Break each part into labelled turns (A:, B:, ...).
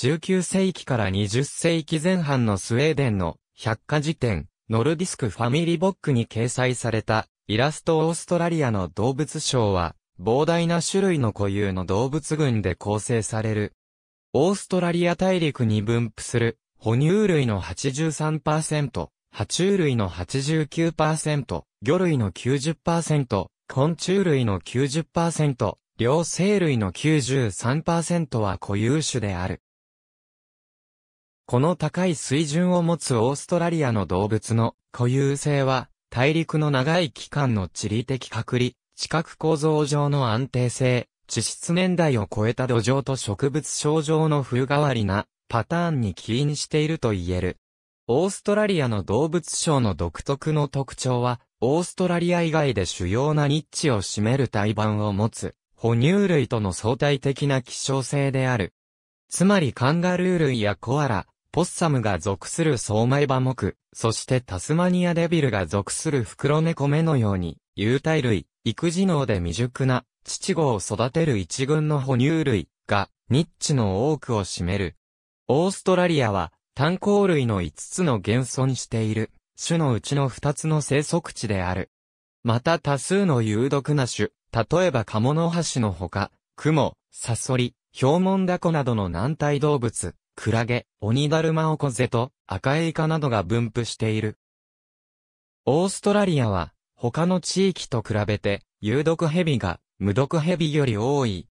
A: 19世紀から20世紀前半のスウェーデンの百科事典、ノルディスクファミリーボックに掲載されたイラストオーストラリアの動物賞は膨大な種類の固有の動物群で構成される。オーストラリア大陸に分布する哺乳類の83%、爬虫類の89%、魚類の90%、昆虫類の90%、両生類の93%は固有種である。この高い水準を持つオーストラリアの動物の固有性は、大陸の長い期間の地理的隔離、地殻構造上の安定性、地質年代を超えた土壌と植物症状の風変わりなパターンに起因していると言える。オーストラリアの動物症の独特の特徴は、オーストラリア以外で主要なニッチを占める胎盤を持つ、哺乳類との相対的な希少性である。つまりカンガルー類やコアラ、ポッサムが属するソーマイバモク、そしてタスマニアデビルが属するフクロネコメのように、有体類、育児能で未熟な、父語を育てる一群の哺乳類が、ニッチの多くを占める。オーストラリアは、炭鉱類の5つの現存している、種のうちの2つの生息地である。また多数の有毒な種、例えばカモノハシのほか、クモ、サソリ、ヒョウモンダコなどの軟体動物、クラゲ、鬼ダルマオコゼと赤エイカなどが分布している。オーストラリアは他の地域と比べて有毒ヘビが無毒ヘビより多い。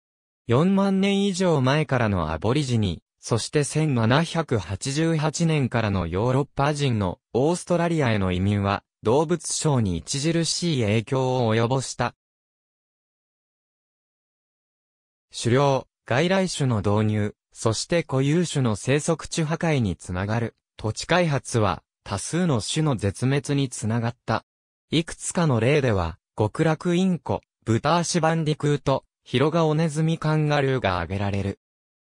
A: 4万年以上前からのアボリジニ、そして1788年からのヨーロッパ人のオーストラリアへの移民は動物省に著しい影響を及ぼした。狩猟、外来種の導入、そして固有種の生息地破壊につながる。土地開発は多数の種の絶滅につながった。いくつかの例では、極楽インコ、ブターシバンディクーと、ヒロガオネズミカンガルーが挙げられる。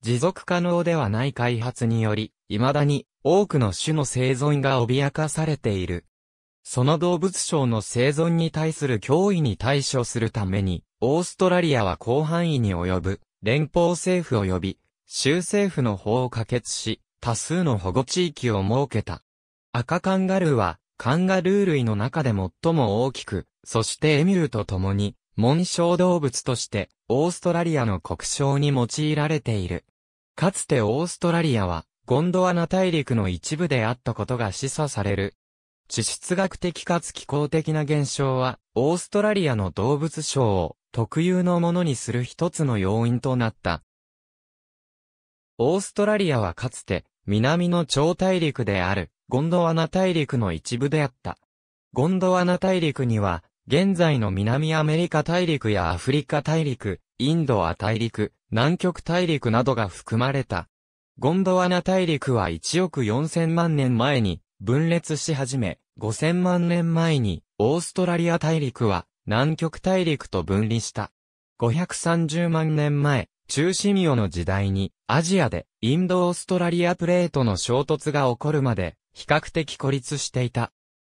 A: 持続可能ではない開発により、未だに多くの種の生存が脅かされている。その動物省の生存に対する脅威に対処するために、オーストラリアは広範囲に及ぶ連邦政府及び州政府の法を可決し、多数の保護地域を設けた。赤カンガルーは、カンガルー類の中で最も大きく、そしてエミューと共に、紋章動物として、オーストラリアの国章に用いられている。かつてオーストラリアは、ゴンドワナ大陸の一部であったことが示唆される。地質学的かつ気候的な現象は、オーストラリアの動物賞を特有のものにする一つの要因となった。オーストラリアはかつて、南の超大陸である、ゴンドワナ大陸の一部であった。ゴンドワナ大陸には、現在の南アメリカ大陸やアフリカ大陸、インドア大陸、南極大陸などが含まれた。ゴンドワナ大陸は1億4000万年前に分裂し始め、5000万年前にオーストラリア大陸は南極大陸と分離した。530万年前、中シミオの時代にアジアでインド・オーストラリアプレートの衝突が起こるまで比較的孤立していた。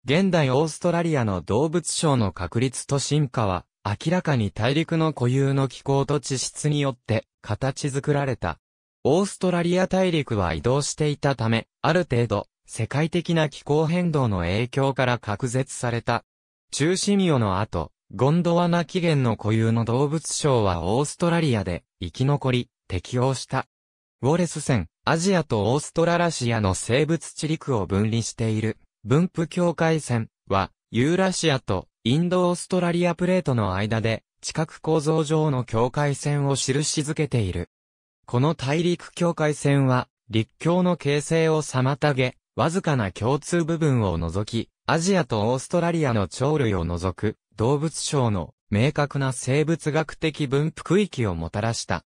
A: 現代オーストラリアの動物省の確立と進化は明らかに大陸の固有の気候と地質によって形作られた。オーストラリア大陸は移動していたため、ある程度、世界的な気候変動の影響から隔絶された。中心魚の後、ゴンドワナ起源の固有の動物省はオーストラリアで生き残り、適応した。ウォレス線、アジアとオーストララシアの生物地陸を分離している、分布境界線は、ユーラシアとインドオーストラリアプレートの間で、地殻構造上の境界線を印づけている。この大陸境界線は、陸境の形成を妨げ、わずかな共通部分を除き、アジアとオーストラリアの鳥類を除く、動物省の明確な生物学的分布区域をもたらした。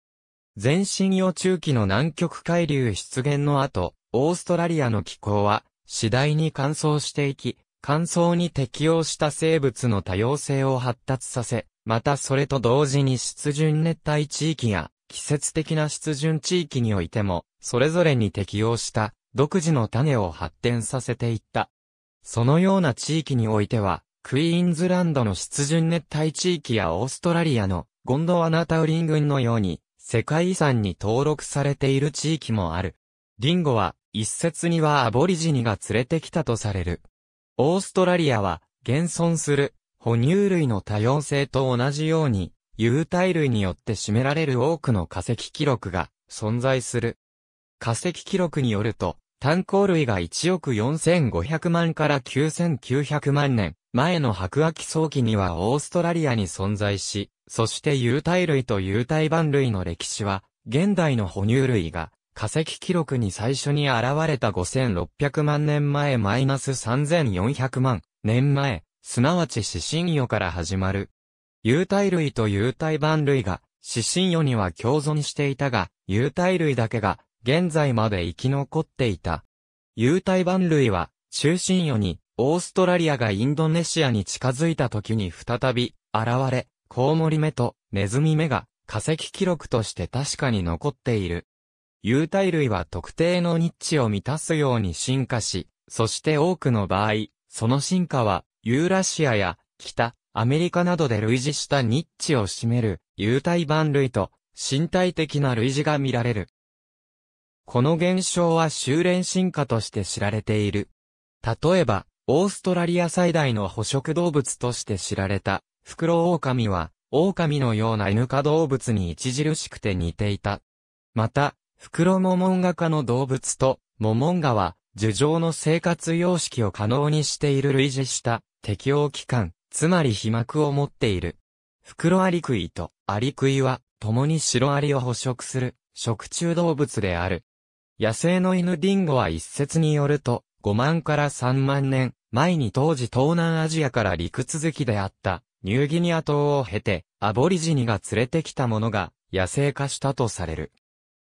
A: 全身予中期の南極海流出現の後、オーストラリアの気候は次第に乾燥していき、乾燥に適応した生物の多様性を発達させ、またそれと同時に湿潤熱帯地域や季節的な湿潤地域においても、それぞれに適応した独自の種を発展させていった。そのような地域においては、クイーンズランドの湿潤熱帯地域やオーストラリアのゴンドワナタウリン群のように、世界遺産に登録されている地域もある。リンゴは、一説にはアボリジニが連れてきたとされる。オーストラリアは、現存する、哺乳類の多様性と同じように、有体類によって占められる多くの化石記録が存在する。化石記録によると、炭鉱類が1億4500万から9900万年前の白亜紀早期にはオーストラリアに存在し、そして有体類と有体板類の歴史は、現代の哺乳類が化石記録に最初に現れた5600万年前マイナス3400万年前、すなわち死神魚から始まる。有体類と有体板類が、死神魚には共存していたが、有体類だけが現在まで生き残っていた。有体蛮類は、中心世に、オーストラリアがインドネシアに近づいた時に再び、現れ、コウモリ目とネズミ目が化石記録として確かに残っている。有体類は特定のニッチを満たすように進化し、そして多くの場合、その進化は、ユーラシアや北、アメリカなどで類似したニッチを占める、有体蛮類と、身体的な類似が見られる。この現象は修練進化として知られている。例えば、オーストラリア最大の捕食動物として知られた、フクロオオカミは、狼のような犬科動物に著しくて似ていた。また、フクロモモンガ科の動物と、モモンガは、樹上の生活様式を可能にしている類似した適応期間、つまり被膜を持っている。フクロアリクイとアリクイは、共にシロアリを捕食する、食虫動物である。野生の犬ディンゴは一説によると、5万から3万年前に当時東南アジアから陸続きであったニューギニア島を経てアボリジニが連れてきたものが野生化したとされる。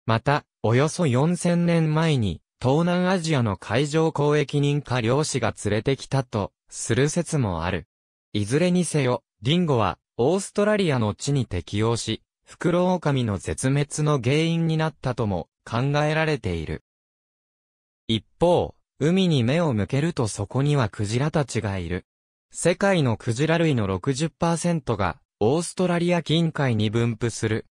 A: また、およそ4000年前に東南アジアの海上交易人か漁師が連れてきたとする説もある。いずれにせよ、ディンゴはオーストラリアの地に適応し、フクロウオカミの絶滅の原因になったとも考えられている。一方、海に目を向けるとそこにはクジラたちがいる。世界のクジラ類の60%が、オーストラリア近海に分布する。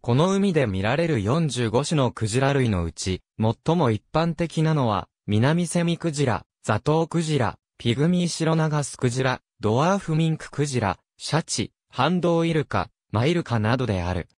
A: この海で見られる45種のクジラ類のうち、最も一般的なのは、南セミクジラ、ザトウクジラ、ピグミーシロナガスクジラ、ドワーフミンククジラ、シャチ、ハンドウイルカ、マイルカなどである。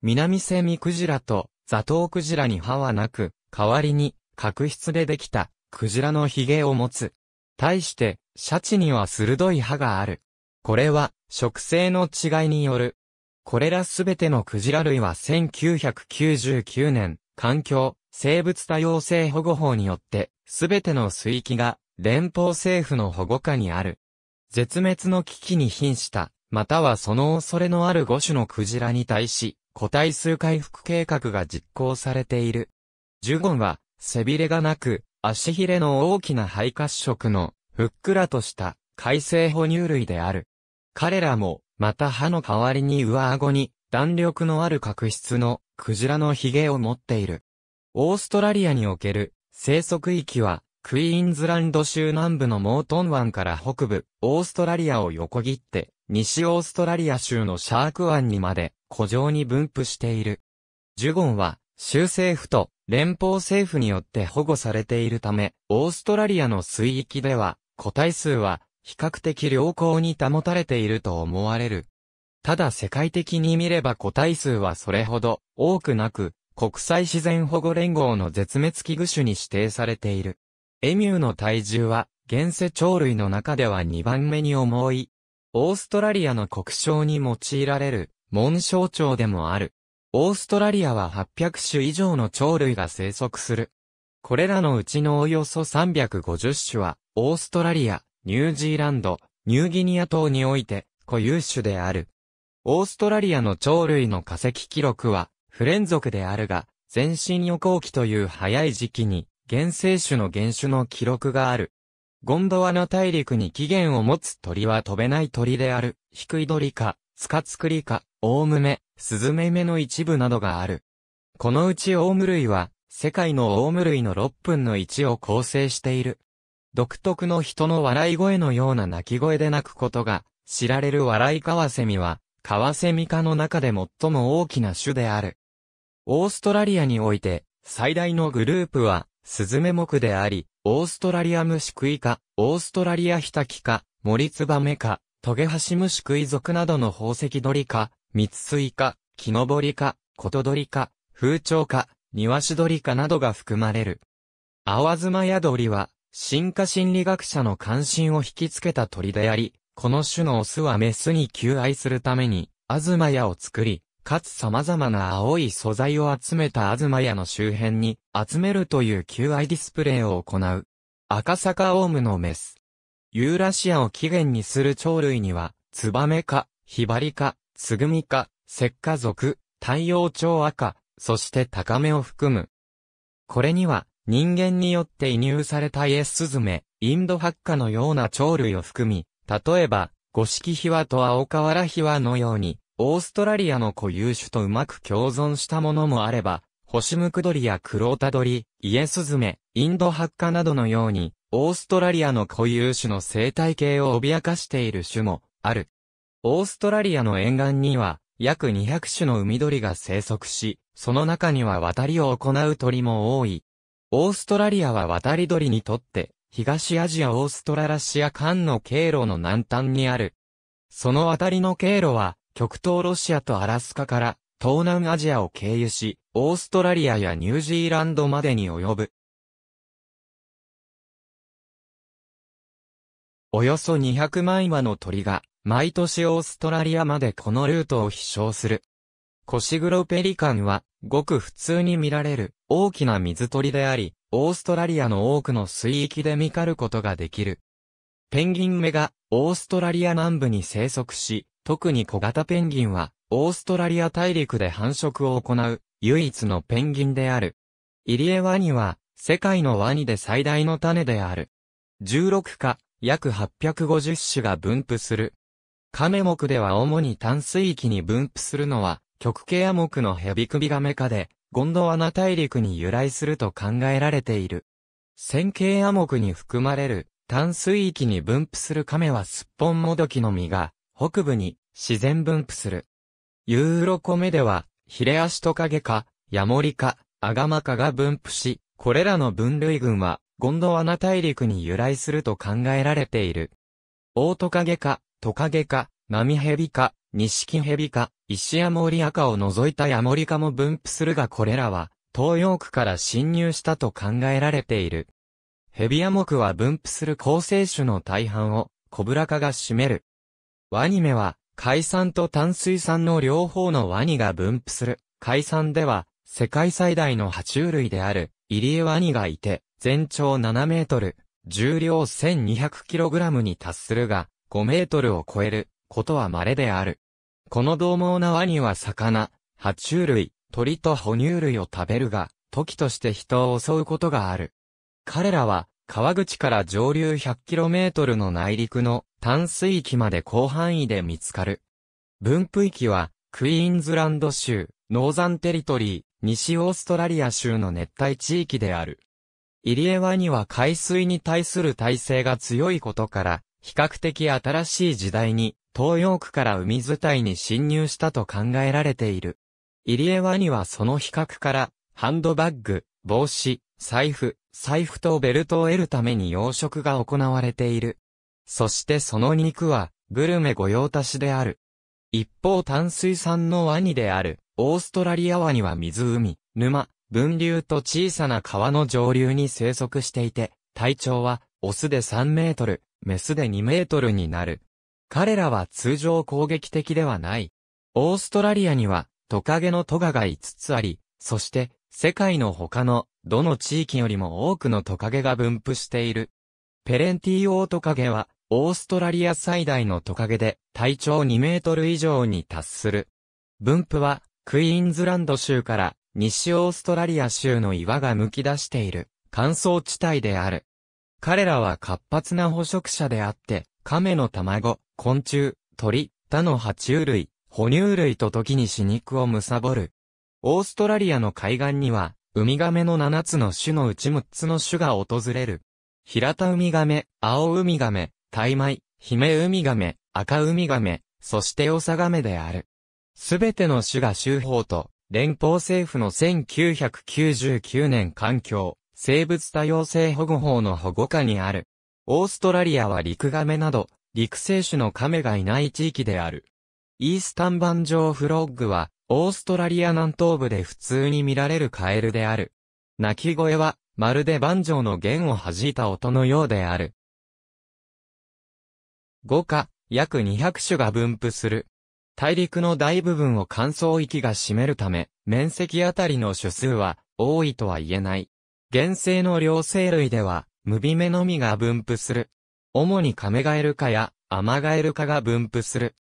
A: 南セミクジラとザトウクジラに歯はなく、代わりに角質でできたクジラの髭を持つ。対して、シャチには鋭い歯がある。これは、食性の違いによる。これらすべてのクジラ類は1999年、環境、生物多様性保護法によって、すべての水域が、連邦政府の保護下にある。絶滅の危機に瀕した、またはその恐れのある5種のクジラに対し、個体数回復計画が実行されている。ジュゴンは、背びれがなく、足ひれの大きな肺褐色の、ふっくらとした、海生哺乳類である。彼らも、また歯の代わりに上顎に、弾力のある角質の、クジラの髭を持っている。オーストラリアにおける、生息域は、クイーンズランド州南部のモートン湾から北部、オーストラリアを横切って、西オーストラリア州のシャーク湾にまで、古上に分布している。ジュゴンは、州政府と連邦政府によって保護されているため、オーストラリアの水域では、個体数は比較的良好に保たれていると思われる。ただ世界的に見れば個体数はそれほど多くなく、国際自然保護連合の絶滅危惧種に指定されている。エミューの体重は、現世鳥類の中では2番目に重いオーストラリアの国章に用いられる、紋章蝶でもある。オーストラリアは800種以上の鳥類が生息する。これらのうちのおよそ350種は、オーストラリア、ニュージーランド、ニューギニア島において、固有種である。オーストラリアの鳥類の化石記録は、不連続であるが、全身予行期という早い時期に、原生種の原種の記録がある。ゴンドワナ大陸に起源を持つ鳥は飛べない鳥である、低い鳥か、スカツクリか、オウムメ、スズメメの一部などがある。このうちオウム類は、世界のオウム類の6分の1を構成している。独特の人の笑い声のような鳴き声で鳴くことが、知られる笑いカワセミは、カワセミ科の中で最も大きな種である。オーストラリアにおいて、最大のグループは、スズメ目であり、オーストラリアムシクイ科、オーストラリアヒタキ科、モリツバメ科、トゲハシムシクイ属などの宝石鳥科、蜜水科、木登り科、こと鳥科、風潮科、庭ド鳥科などが含まれる。アワズマヤドリは、進化心理学者の関心を引きつけた鳥であり、この種のオスはメスに求愛するために、アズマヤを作り、かつ様々な青い素材を集めた東屋の周辺に集めるという求愛ディスプレイを行う。赤坂オウムのメス。ユーラシアを起源にする鳥類には、ツバメ科、ヒバリ科、ツグミ科、セッカ属、太陽鳥赤、そして高めを含む。これには、人間によって移入されたイエスズメ、インドハッカのような鳥類を含み、例えば、五色ヒワと青瓦ヒワのように、オーストラリアの固有種とうまく共存したものもあれば、ホシムクドリやクロータドリ、イエスズメ、インドハッカなどのように、オーストラリアの固有種の生態系を脅かしている種もある。オーストラリアの沿岸には、約200種の海鳥が生息し、その中には渡りを行う鳥も多い。オーストラリアは渡り鳥にとって、東アジアオーストララシア間の経路の南端にある。その渡りの経路は、極東ロシアとアラスカから東南アジアを経由し、オーストラリアやニュージーランドまでに及ぶ。およそ200万羽の鳥が、毎年オーストラリアまでこのルートを飛翔する。コシグロペリカンは、ごく普通に見られる大きな水鳥であり、オーストラリアの多くの水域で見かることができる。ペンギン目が、オーストラリア南部に生息し、特に小型ペンギンは、オーストラリア大陸で繁殖を行う、唯一のペンギンである。イリエワニは、世界のワニで最大の種である。16科、約850種が分布する。カメ目では主に淡水域に分布するのは、極系ア目のヘビクビガメ科で、ゴンドワナ大陸に由来すると考えられている。線形ア目に含まれる、淡水域に分布するカメはすっぽんもどきの実が、北部に自然分布する。ユーロコメでは、ヒレアシトカゲか、ヤモリか、アガマかが分布し、これらの分類群は、ゴンドワナ大陸に由来すると考えられている。オオトカゲか、トカゲか、ナミヘビか、ニシキヘビか、イシアモリアカを除いたヤモリカも分布するがこれらは、東洋区から侵入したと考えられている。ヘビアクは分布する構成種の大半を、コブラ科が占める。ワニ目は、海産と淡水産の両方のワニが分布する。海産では、世界最大の爬虫類である、イリエワニがいて、全長7メートル、重量1 2 0 0ラムに達するが、5メートルを超えることは稀である。この獰猛なワニは魚、爬虫類、鳥と哺乳類を食べるが、時として人を襲うことがある。彼らは、川口から上流1 0 0トルの内陸の淡水域まで広範囲で見つかる。分布域は、クイーンズランド州、ノーザンテリトリー、西オーストラリア州の熱帯地域である。イリエワには海水に対する耐性が強いことから、比較的新しい時代に、東洋区から海伝いに侵入したと考えられている。イリエワにはその比較から、ハンドバッグ、帽子、財布、財布とベルトを得るために養殖が行われている。そしてその肉は、グルメ御用達である。一方淡水産のワニである、オーストラリアワニは湖、沼、分流と小さな川の上流に生息していて、体長は、オスで3メートル、メスで2メートルになる。彼らは通常攻撃的ではない。オーストラリアには、トカゲのトガが5つあり、そして、世界の他の、どの地域よりも多くのトカゲが分布している。ペレンティオオトカゲは、オーストラリア最大のトカゲで、体長2メートル以上に達する。分布は、クイーンズランド州から西オーストラリア州の岩が剥き出している乾燥地帯である。彼らは活発な捕食者であって、亀の卵、昆虫、鳥、他の爬虫類、哺乳類と時に死肉を貪る。オーストラリアの海岸には、ウミガメの7つの種のうち6つの種が訪れる。平田ウミガメ、青ウミガメ、大米、姫ウミガメ、赤ウミガメ、そしてオサガメである。すべての種が州法と、連邦政府の1999年環境、生物多様性保護法の保護下にある。オーストラリアは陸ガメなど、陸生種のカメがいない地域である。イースタンバンジョーフロッグは、オーストラリア南東部で普通に見られるカエルである。鳴き声は、まるで万丈の弦を弾いた音のようである。五花、約200種が分布する。大陸の大部分を乾燥域が占めるため、面積あたりの種数は多いとは言えない。原生の両生類では、ムビメのみが分布する。主にカメガエル科やアマガエル科が分布する。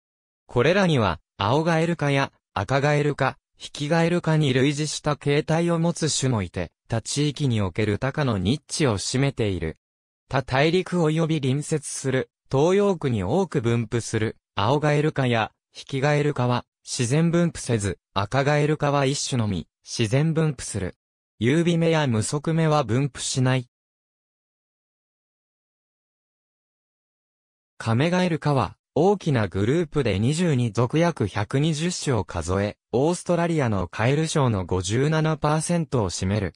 A: これらには、アオガエル科や赤ガエル科、ヒキガエル科に類似した形態を持つ種もいて、った地域における高のニッチを占めている。他大陸及び隣接する、東洋区に多く分布する、青ガエル科や、ヒキガエル科は、自然分布せず、赤ガエル科は一種のみ、自然分布する。優美目や無足目は分布しない。カメガエル科は、大きなグループで22族約120種を数え、オーストラリアのカエル賞の57%を占める。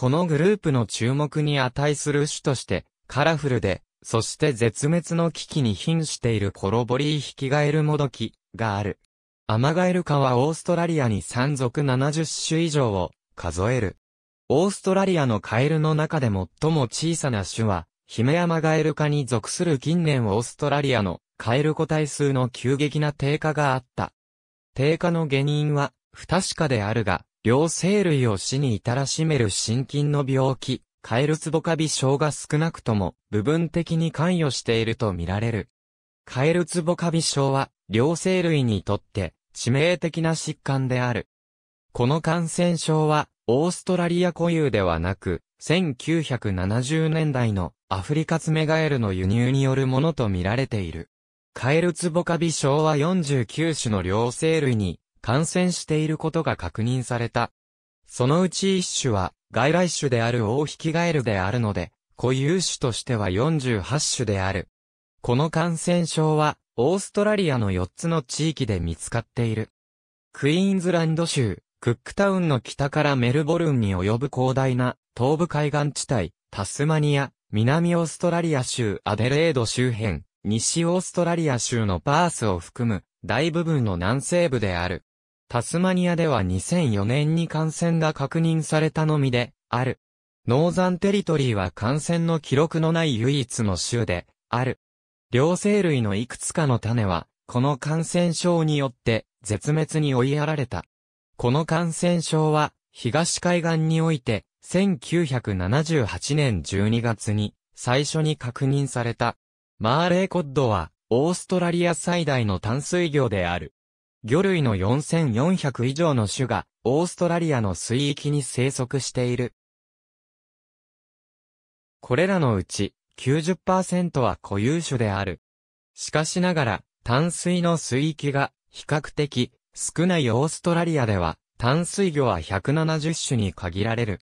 A: このグループの注目に値する種として、カラフルで、そして絶滅の危機に瀕しているコロボリーヒキガエルモドキがある。アマガエル科はオーストラリアに山賊70種以上を数える。オーストラリアのカエルの中で最も小さな種は、ヒメアマガエル科に属する近年オーストラリアのカエル個体数の急激な低下があった。低下の原因は不確かであるが、両生類を死に至らしめる心筋の病気、カエルツボカビ症が少なくとも部分的に関与しているとみられる。カエルツボカビ症は、両生類にとって致命的な疾患である。この感染症は、オーストラリア固有ではなく、1970年代のアフリカツメガエルの輸入によるものとみられている。カエルツボカビ症は49種の両生類に感染していることが確認された。そのうち一種は外来種であるオオヒキガエルであるので、固有種としては48種である。この感染症はオーストラリアの4つの地域で見つかっている。クイーンズランド州、クックタウンの北からメルボルンに及ぶ広大な東部海岸地帯、タスマニア、南オーストラリア州アデレード周辺、西オーストラリア州のパースを含む大部分の南西部である。タスマニアでは2004年に感染が確認されたのみで、ある。ノーザンテリトリーは感染の記録のない唯一の州で、ある。両生類のいくつかの種は、この感染症によって絶滅に追いやられた。この感染症は、東海岸において、1978年12月に最初に確認された。マーレーコッドは、オーストラリア最大の淡水魚である。魚類の4400以上の種が、オーストラリアの水域に生息している。これらのうち、90%は固有種である。しかしながら、淡水の水域が、比較的、少ないオーストラリアでは、淡水魚は170種に限られる。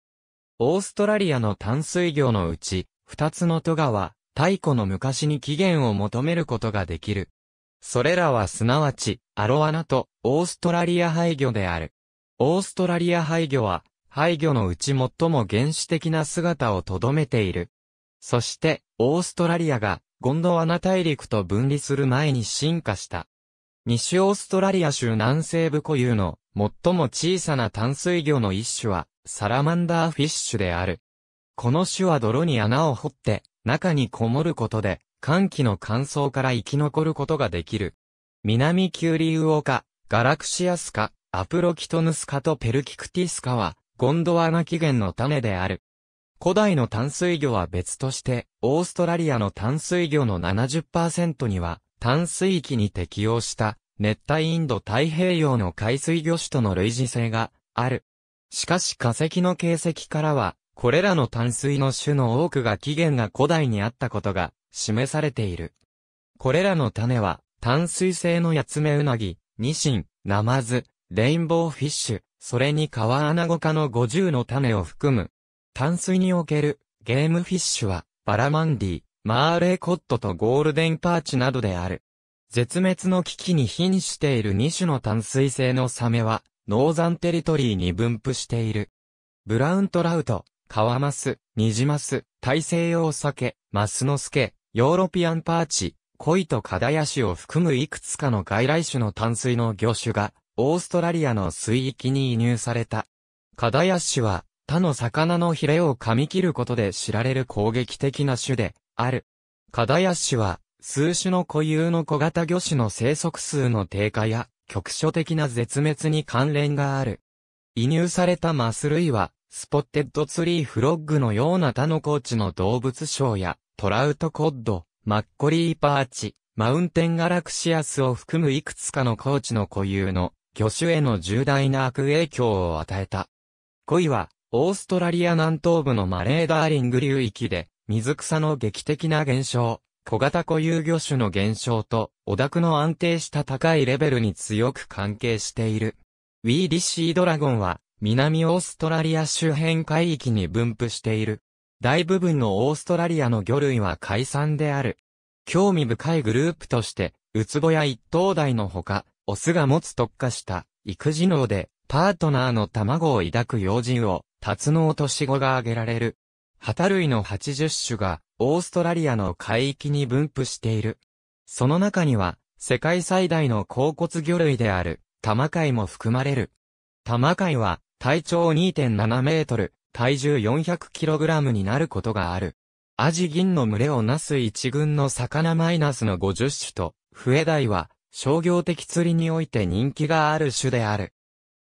A: オーストラリアの淡水魚のうち、2つの都川、は、太古の昔に起源を求めることができる。それらはすなわち、アロアナとオーストラリア廃魚である。オーストラリア廃魚は、廃魚のうち最も原始的な姿をとどめている。そして、オーストラリアがゴンドワナ大陸と分離する前に進化した。西オーストラリア州南西部固有の最も小さな淡水魚の一種はサラマンダーフィッシュである。この種は泥に穴を掘って中にこもることで寒気の乾燥から生き残ることができる。南キュリウオカ、ガラクシアスカ、アプロキトヌスカとペルキクティスカは、ゴンドワナ起源の種である。古代の淡水魚は別として、オーストラリアの淡水魚の70%には、淡水域に適応した、熱帯インド太平洋の海水魚種との類似性がある。しかし化石の形跡からは、これらの淡水の種の多くが起源が古代にあったことが示されている。これらの種は、淡水性のヤツメウナギ、ニシン、ナマズ、レインボーフィッシュ、それに川アナゴ科の50の種を含む。淡水におけるゲームフィッシュは、バラマンディ、マーレーコットとゴールデンパーチなどである。絶滅の危機に瀕している2種の淡水性のサメは、ノーザンテリトリーに分布している。ブラウントラウト、カワマス、ニジマス、大西洋サケ、マスノスケ、ヨーロピアンパーチ、コイとカダヤシを含むいくつかの外来種の淡水の魚種が、オーストラリアの水域に移入された。カダヤシは、他の魚のヒレを噛み切ることで知られる攻撃的な種で、ある。カダヤシは、数種の固有の小型魚種の生息数の低下や、局所的な絶滅に関連がある。移入されたマス類は、スポッテッドツリーフロッグのような他の高地の動物賞や、トラウトコッド、マッコリーパーチ、マウンテンガラクシアスを含むいくつかの高地の固有の魚種への重大な悪影響を与えた。イは、オーストラリア南東部のマレーダーリング流域で、水草の劇的な減少、小型固有魚種の減少と、オダクの安定した高いレベルに強く関係している。ウィーディシードラゴンは、南オーストラリア周辺海域に分布している。大部分のオーストラリアの魚類は海産である。興味深いグループとして、ウツボや一頭大のほか、オスが持つ特化した育児脳で、パートナーの卵を抱く用人を、タツノオトシゴが挙げられる。ハタ類の80種が、オーストラリアの海域に分布している。その中には、世界最大の甲骨魚類である、タマカイも含まれる。タマカイは、体長2.7メートル、体重 400kg になることがある。アジ銀の群れをなす一群の魚マイナスの50種と、笛鯛は商業的釣りにおいて人気がある種である。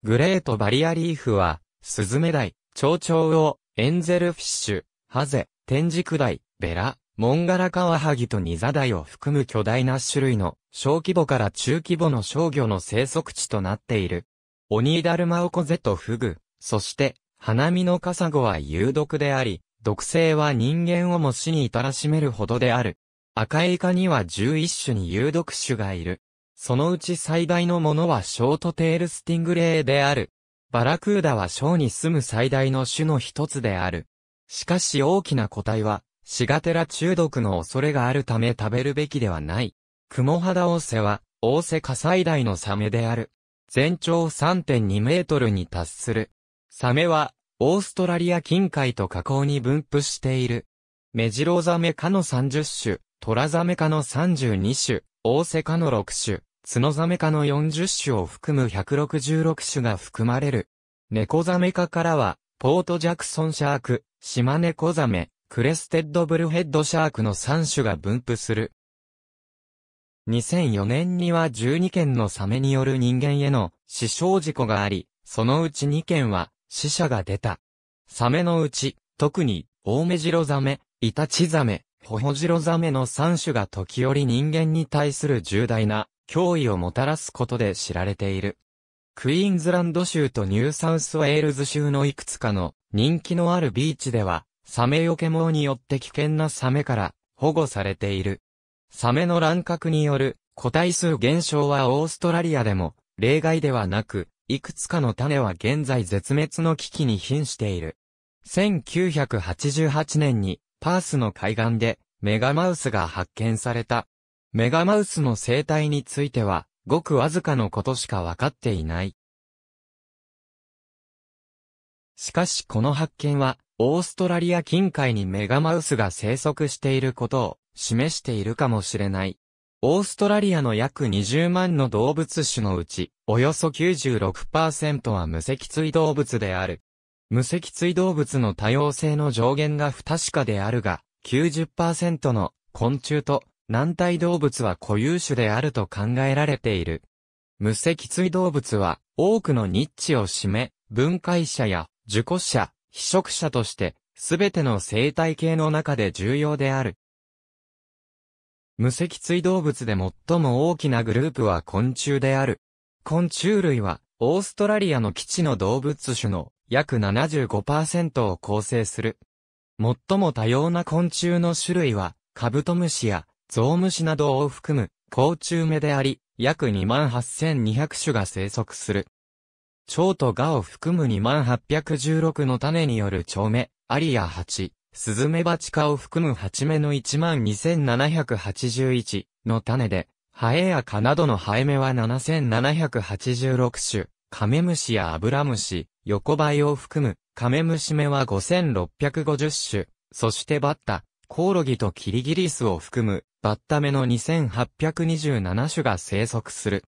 A: グレートバリアリーフは、スズメダイ、蝶々を、エンゼルフィッシュ、ハゼ、天竺ダイ、ベラ、モンガラカワハギとニザダイを含む巨大な種類の小規模から中規模の商魚の生息地となっている。オニーダルマオコゼとフグ、そして花見のカサゴは有毒であり、毒性は人間をも死に至らしめるほどである。赤イカには11種に有毒種がいる。そのうち最大のものはショートテールスティングレーである。バラクーダは小に住む最大の種の一つである。しかし大きな個体は、シガテラ中毒の恐れがあるため食べるべきではない。クモハダオセは、オオセカ最大のサメである。全長3.2メートルに達する。サメは、オーストラリア近海と河口に分布している。メジロザメ科の30種、トラザメ科の32種、オオセ科の6種、ツノザメ科の40種を含む166種が含まれる。猫ザメ科からは、ポートジャクソンシャーク、シマネコザメ、クレステッドブルヘッドシャークの3種が分布する。2004年には12件のサメによる人間への死傷事故があり、そのうち2件は死者が出た。サメのうち、特に、オオメジロザメ、イタチザメ、ホホジロザメの3種が時折人間に対する重大な脅威をもたらすことで知られている。クイーンズランド州とニューサウスウェールズ州のいくつかの人気のあるビーチでは、サメよけ網によって危険なサメから保護されている。サメの乱獲による個体数減少はオーストラリアでも例外ではなく、いくつかの種は現在絶滅の危機に瀕している。1988年にパースの海岸でメガマウスが発見された。メガマウスの生態についてはごくわずかのことしかわかっていない。しかしこの発見はオーストラリア近海にメガマウスが生息していることを示しているかもしれない。オーストラリアの約20万の動物種のうち、およそ96%は無脊椎動物である。無脊椎動物の多様性の上限が不確かであるが、90%の昆虫と軟体動物は固有種であると考えられている。無脊椎動物は多くのニッチを占め、分解者や受講者、被食者として、すべての生態系の中で重要である。無脊椎動物で最も大きなグループは昆虫である。昆虫類は、オーストラリアの基地の動物種の約75%を構成する。最も多様な昆虫の種類は、カブトムシやゾウムシなどを含む、甲虫目であり、約28,200種が生息する。蝶と蛾を含む2816の種による蝶目、アリや蜂、スズメバチ科を含む8目の12781の種で、ハエやカなどのハエ目は7786種、カメムシやアブラムシ、横ばいを含む、カメムシ目は5650種、そしてバッタ、コオロギとキリギリスを含む、バッタ目の2827種が生息する。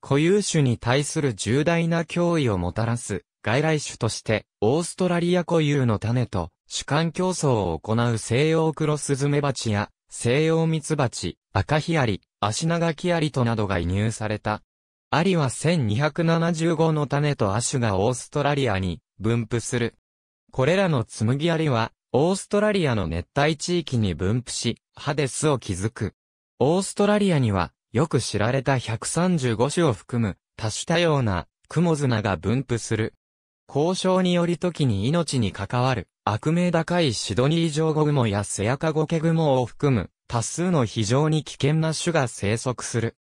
A: 固有種に対する重大な脅威をもたらす外来種として、オーストラリア固有の種と、主観競争を行う西洋黒スズメバチや、西洋ミツバチ、赤ヒアリ、アシナガキアリとなどが移入された。アリは1275の種と亜種がオーストラリアに分布する。これらの紬アリは、オーストラリアの熱帯地域に分布し、ハデスを築く。オーストラリアには、よく知られた135種を含む、多種多様な、クモズナが分布する。交渉により時に命に関わる、悪名高いシドニー上ゴグモやセヤカゴケグモを含む、多数の非常に危険な種が生息する。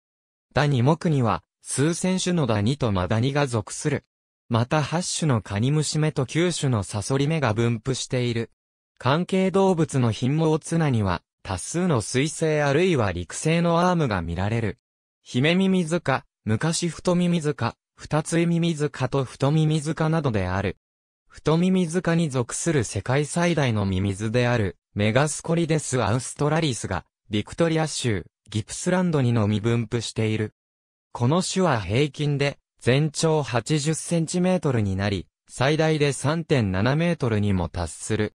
A: ダニ目には、数千種のダニとマダニが属する。また8種のカニムシ目と9種のサソリ目が分布している。関係動物の品毛綱には、多数の水性あるいは陸性のアームが見られる。ヒメミミズカ、昔太ミミズカ、二つミミズカと太ミミズなどである。太ミミズに属する世界最大のミミズである、メガスコリデス・アウストラリスが、ビクトリア州、ギプスランドにのみ分布している。この種は平均で、全長80センチメートルになり、最大で3.7メートルにも達する。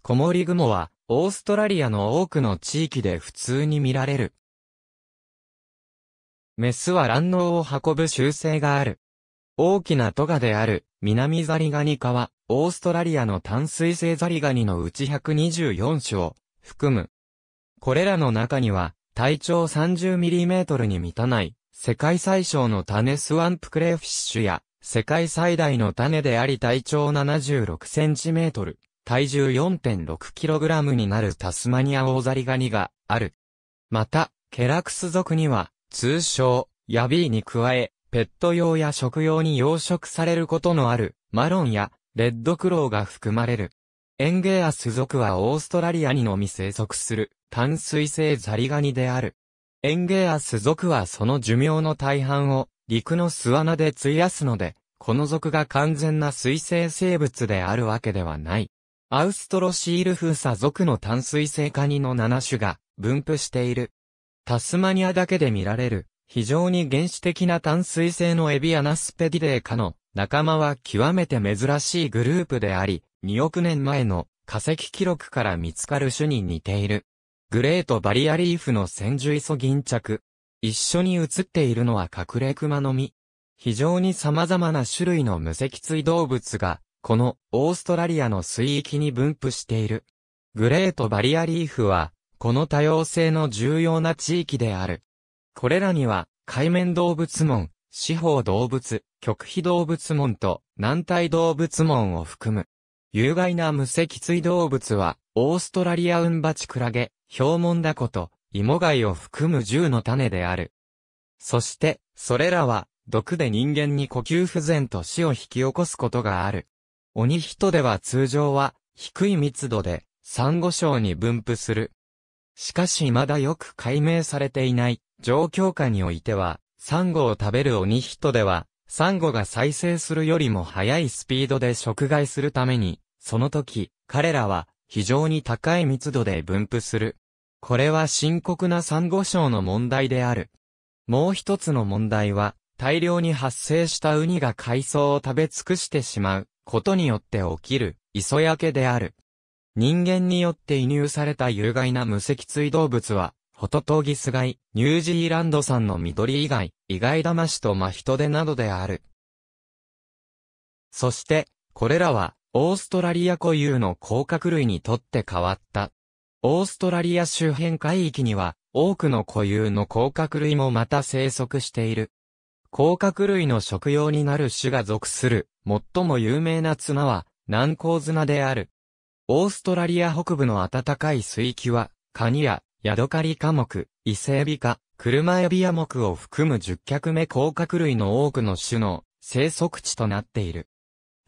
A: コモリグモは、オーストラリアの多くの地域で普通に見られる。メスは卵脳を運ぶ習性がある。大きなトガである、南ザリガニ科は、オーストラリアの淡水性ザリガニのうち124種を含む。これらの中には、体長 30mm に満たない、世界最小の種スワンプクレーフィッシュや、世界最大の種であり体長 76cm、体重 4.6kg になるタスマニアオオザリガニがある。また、ケラクス族には、通称、ヤビーに加え、ペット用や食用に養殖されることのある、マロンや、レッドクロウが含まれる。エンゲアス属はオーストラリアにのみ生息する、淡水性ザリガニである。エンゲアス属はその寿命の大半を、陸の巣穴で費やすので、この属が完全な水生生物であるわけではない。アウストロシールフーサ属の淡水性カニの7種が分布している。タスマニアだけで見られる非常に原始的な淡水性のエビアナスペディデー科の仲間は極めて珍しいグループであり、2億年前の化石記録から見つかる種に似ている。グレートバリアリーフの千住磯銀着。一緒に映っているのは隠れ熊の実。非常に様々な種類の無脊椎動物が、このオーストラリアの水域に分布している。グレートバリアリーフは、この多様性の重要な地域である。これらには、海面動物門、四方動物、極秘動物門と軟体動物門を含む。有害な無脊椎動物は、オーストラリアウンバチクラゲ、ヒョウモンダコと、イモガイを含む銃の種である。そして、それらは、毒で人間に呼吸不全と死を引き起こすことがある。オニヒトでは通常は、低い密度で、サンゴ礁に分布する。しかしまだよく解明されていない、状況下においては、サンゴを食べるオニヒトでは、サンゴが再生するよりも速いスピードで食害するために、その時、彼らは非常に高い密度で分布する。これは深刻なサンゴ礁の問題である。もう一つの問題は、大量に発生したウニが海藻を食べ尽くしてしまうことによって起きる磯焼けである。人間によって移入された有害な無脊椎動物はホトトギス貝、ニュージーランド産の緑以外、意外玉子とマヒトデなどである。そして、これらは、オーストラリア固有の甲殻類にとって変わった。オーストラリア周辺海域には、多くの固有の甲殻類もまた生息している。甲殻類の食用になる種が属する、最も有名な綱は、南高綱である。オーストラリア北部の暖かい水域は、カニやヤドカリ科目、イセエビ科、マエビヤ目を含む10脚目甲殻類の多くの種の生息地となっている。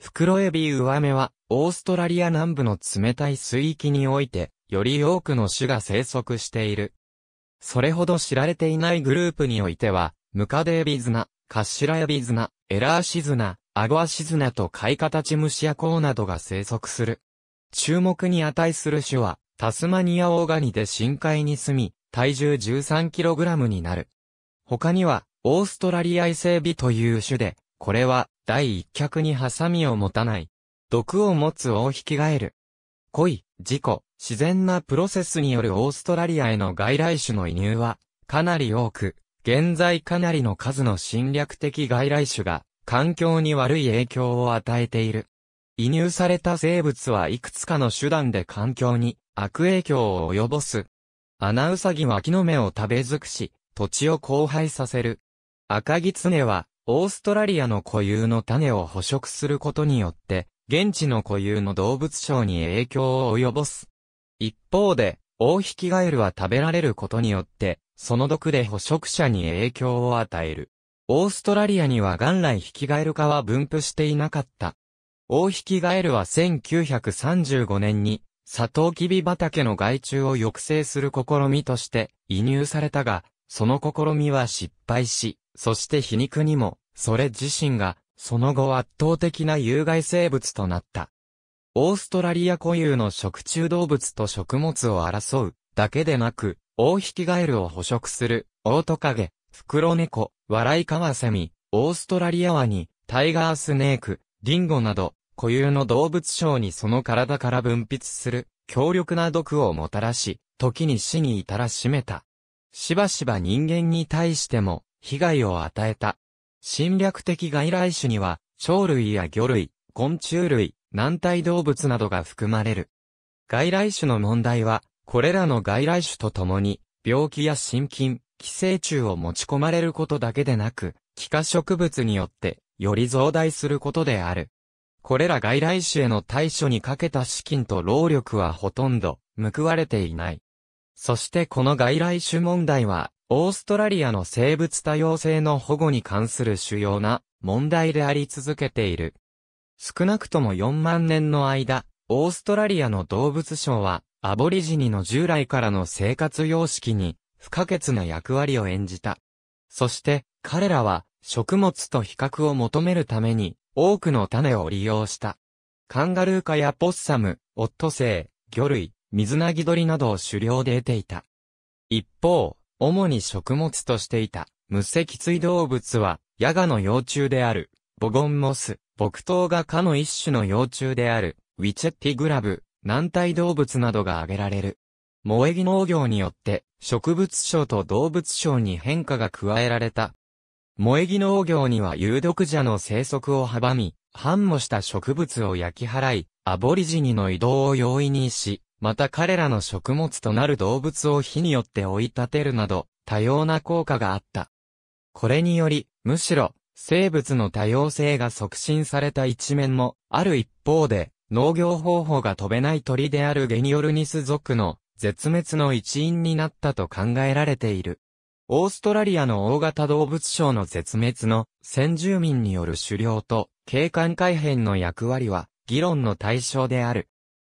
A: フクロエビウアメは、オーストラリア南部の冷たい水域において、より多くの種が生息している。それほど知られていないグループにおいては、ムカデエビズナ、カッシュラエビズナ、エラーシズナ、アゴアシズナとカイカタチムシアコウなどが生息する。注目に値する種は、タスマニアオオガニで深海に住み、体重 13kg になる。他には、オーストラリアイセエビという種で、これは、第一脚にハサミを持たない。毒を持つオオヒキガエル。恋、事故、自然なプロセスによるオーストラリアへの外来種の移入は、かなり多く、現在かなりの数の侵略的外来種が、環境に悪い影響を与えている。移入された生物はいくつかの手段で環境に悪影響を及ぼす。穴うさぎは木の芽を食べ尽くし、土地を荒廃させる。赤ギツネは、オーストラリアの固有の種を捕食することによって、現地の固有の動物症に影響を及ぼす。一方で、オオヒキガエルは食べられることによって、その毒で捕食者に影響を与える。オーストラリアには元来ヒキガエル化は分布していなかった。オオヒキガエルは1935年にサトウキビ畑の害虫を抑制する試みとして移入されたが、その試みは失敗し、そして皮肉にも、それ自身が、その後圧倒的な有害生物となった。オーストラリア固有の食虫動物と食物を争うだけでなく、オオヒキガエルを捕食する、オオトカゲ、フクロネコ、ワライカワセミ、オーストラリアワニ、タイガースネーク、リンゴなど、固有の動物症にその体から分泌する強力な毒をもたらし、時に死に至らしめた。しばしば人間に対しても被害を与えた。侵略的外来種には、鳥類や魚類、昆虫類、軟体動物などが含まれる。外来種の問題は、これらの外来種とともに、病気や心筋、寄生虫を持ち込まれることだけでなく、気化植物によって、より増大することである。これら外来種への対処にかけた資金と労力はほとんど報われていない。そしてこの外来種問題は、オーストラリアの生物多様性の保護に関する主要な問題であり続けている。少なくとも4万年の間、オーストラリアの動物省は、アボリジニの従来からの生活様式に不可欠な役割を演じた。そして、彼らは食物と比較を求めるために多くの種を利用した。カンガルー科やポッサム、オットセイ、魚類、水なぎ鳥などを狩猟で得ていた。一方、主に食物としていた無脊椎動物は、ヤガの幼虫である、ボゴンモス、木刀が科の一種の幼虫である、ウィチェッティグラブ、軟体動物などが挙げられる。萌木農業によって、植物省と動物省に変化が加えられた萌木農業には有毒蛇の生息を阻み、繁茂した植物を焼き払い、アボリジニの移動を容易にし、また彼らの食物となる動物を火によって追い立てるなど、多様な効果があった。これにより、むしろ、生物の多様性が促進された一面も、ある一方で、農業方法が飛べない鳥であるゲニオルニス属の絶滅の一因になったと考えられている。オーストラリアの大型動物省の絶滅の先住民による狩猟と景観改変の役割は議論の対象である。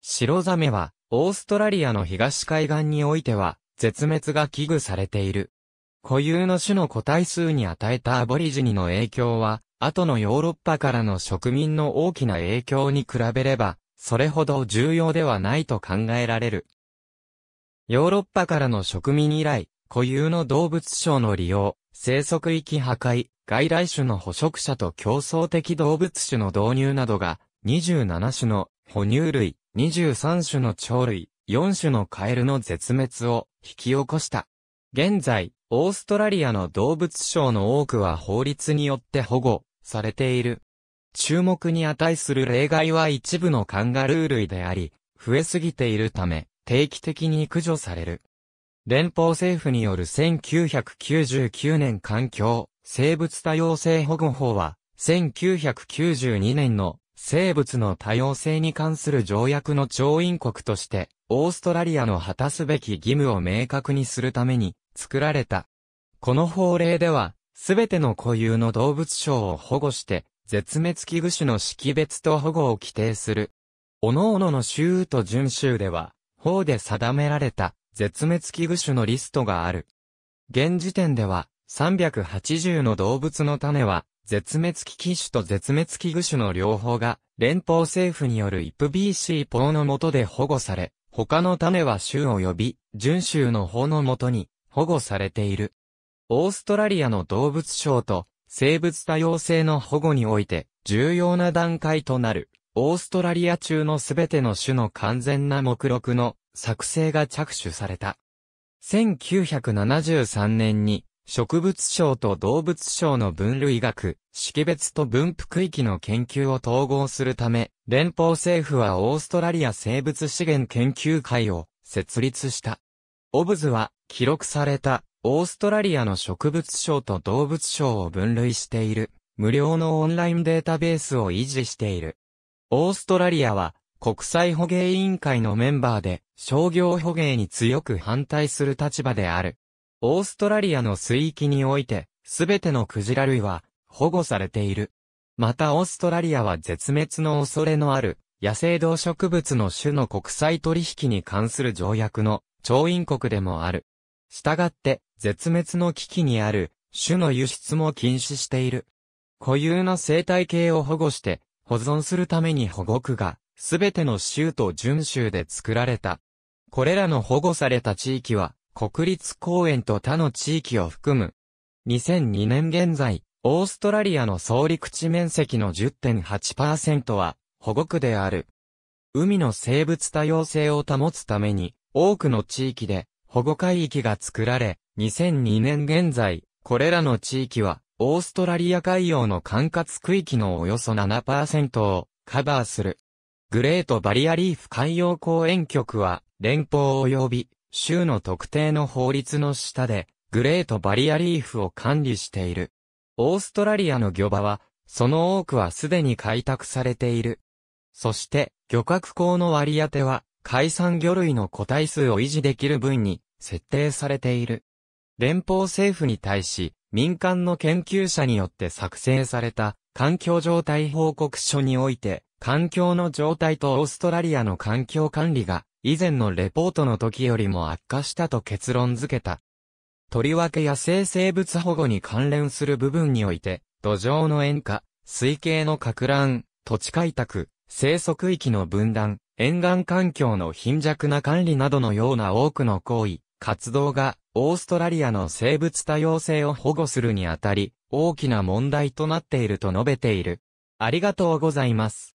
A: 白ザメはオーストラリアの東海岸においては絶滅が危惧されている。固有の種の個体数に与えたアボリジニの影響は、後のヨーロッパからの植民の大きな影響に比べれば、それほど重要ではないと考えられる。ヨーロッパからの植民以来、固有の動物賞の利用、生息域破壊、外来種の捕食者と競争的動物種の導入などが、27種の哺乳類、23種の鳥類、4種のカエルの絶滅を引き起こした。現在、オーストラリアの動物賞の多くは法律によって保護されている。注目に値する例外は一部のカンガルー類であり、増えすぎているため、定期的に駆除される。連邦政府による1999年環境、生物多様性保護法は、1992年の生物の多様性に関する条約の調印国として、オーストラリアの果たすべき義務を明確にするために作られた。この法令では、すべての固有の動物賞を保護して、絶滅危惧種の識別と保護を規定する。各々の州と準州では、法で定められた絶滅危惧種のリストがある。現時点では、380の動物の種は、絶滅危機種と絶滅危惧種の両方が、連邦政府による IPBC 法の下で保護され、他の種は州及び、準州の法の下に、保護されている。オーストラリアの動物省と、生物多様性の保護において、重要な段階となる、オーストラリア中のすべての種の完全な目録の作成が着手された。1973年に植物省と動物省の分類学、識別と分布区域の研究を統合するため、連邦政府はオーストラリア生物資源研究会を設立した。オブズは記録されたオーストラリアの植物省と動物省を分類している無料のオンラインデータベースを維持している。オーストラリアは国際捕鯨委員会のメンバーで、商業捕鯨に強く反対する立場である。オーストラリアの水域において、すべてのクジラ類は保護されている。またオーストラリアは絶滅の恐れのある野生動植物の種の国際取引に関する条約の調印国でもある。したがって絶滅の危機にある種の輸出も禁止している。固有の生態系を保護して保存するために保護区がすべての州と準州で作られた。これらの保護された地域は、国立公園と他の地域を含む。2002年現在、オーストラリアの総陸地面積の10.8%は保護区である。海の生物多様性を保つために、多くの地域で保護海域が作られ、2002年現在、これらの地域は、オーストラリア海洋の管轄区域のおよそ7%をカバーする。グレートバリアリーフ海洋公園局は、連邦及び州の特定の法律の下で、グレートバリアリーフを管理している。オーストラリアの漁場は、その多くはすでに開拓されている。そして、漁獲口の割り当ては、海産魚類の個体数を維持できる分に設定されている。連邦政府に対し、民間の研究者によって作成された環境状態報告書において、環境の状態とオーストラリアの環境管理が、以前のレポートの時よりも悪化したと結論付けた。とりわけ野生生物保護に関連する部分において、土壌の塩化、水系の拡乱、土地開拓、生息域の分断、沿岸環境の貧弱な管理などのような多くの行為、活動が、オーストラリアの生物多様性を保護するにあたり、大きな問題となっていると述べている。ありがとうございます。